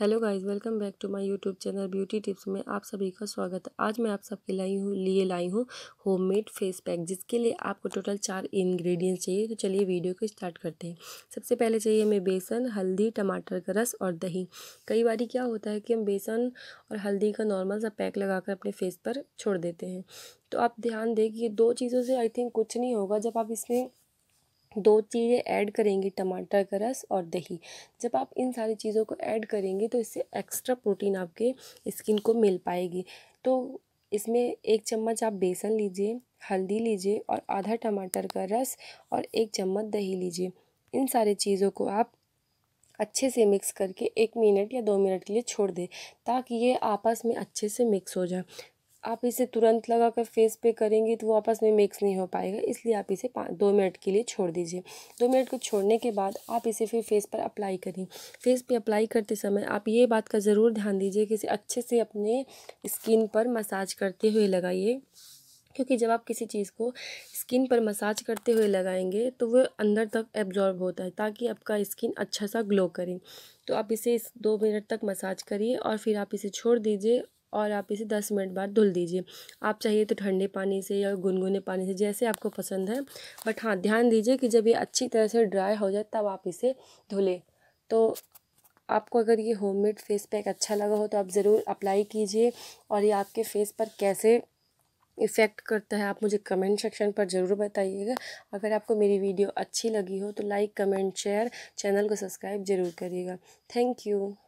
hello guys welcome back to my YouTube channel beauty tips में आप सभी का स्वागत है आज मैं आप सबके लाई हूँ लिए लाई हूँ होममेड फेस पैक जिसके लिए आपको टोटल चार इंग्रेडिएंट्स चाहिए तो चलिए वीडियो को स्टार्ट करते हैं सबसे पहले चाहिए हमें बेसन हल्दी टमाटर का रस और दही कई बार क्या होता है कि हम बेसन और हल्दी का नॉर्मल सा पैक लगाकर अपने फेस पर छोड़ देते हैं तो आप ध्यान दें कि ये दो चीज़ों से आई थिंक कुछ नहीं होगा जब आप इसमें दो चीज़ें ऐड करेंगे टमाटर का रस और दही जब आप इन सारी चीज़ों को ऐड करेंगे तो इससे एक्स्ट्रा प्रोटीन आपके स्किन को मिल पाएगी तो इसमें एक चम्मच आप बेसन लीजिए हल्दी लीजिए और आधा टमाटर का रस और एक चम्मच दही लीजिए इन सारे चीज़ों को आप अच्छे से मिक्स करके एक मिनट या दो मिनट के लिए छोड़ दें ताकि ये आपस में अच्छे से मिक्स हो जाए आप इसे तुरंत लगा कर फेस पे करेंगे तो वो आपस में मिक्स नहीं हो पाएगा इसलिए आप इसे पाँच दो मिनट के लिए छोड़ दीजिए दो मिनट को छोड़ने के बाद आप इसे फिर फेस पर अप्लाई करें फेस पे अप्लाई करते समय आप ये बात का ज़रूर ध्यान दीजिए कि इसे अच्छे से अपने स्किन पर मसाज करते हुए लगाइए क्योंकि जब आप किसी चीज़ को स्किन पर मसाज करते हुए लगाएंगे तो वो अंदर तक एब्जॉर्ब होता है ताकि आपका स्किन अच्छा सा ग्लो करे तो आप इसे इस दो मिनट तक मसाज करिए और फिर आप इसे छोड़ दीजिए और आप इसे दस मिनट बाद धुल दीजिए आप चाहिए तो ठंडे पानी से या गुनगुने पानी से जैसे आपको पसंद है बट हाँ ध्यान दीजिए कि जब ये अच्छी तरह से ड्राई हो जाए तब आप इसे धुलें तो आपको अगर ये होममेड फेस पैक अच्छा लगा हो तो आप ज़रूर अप्लाई कीजिए और ये आपके फेस पर कैसे इफ़ेक्ट करता है आप मुझे कमेंट सेक्शन पर ज़रूर बताइएगा अगर आपको मेरी वीडियो अच्छी लगी हो तो लाइक कमेंट शेयर चैनल को सब्सक्राइब ज़रूर करिएगा थैंक यू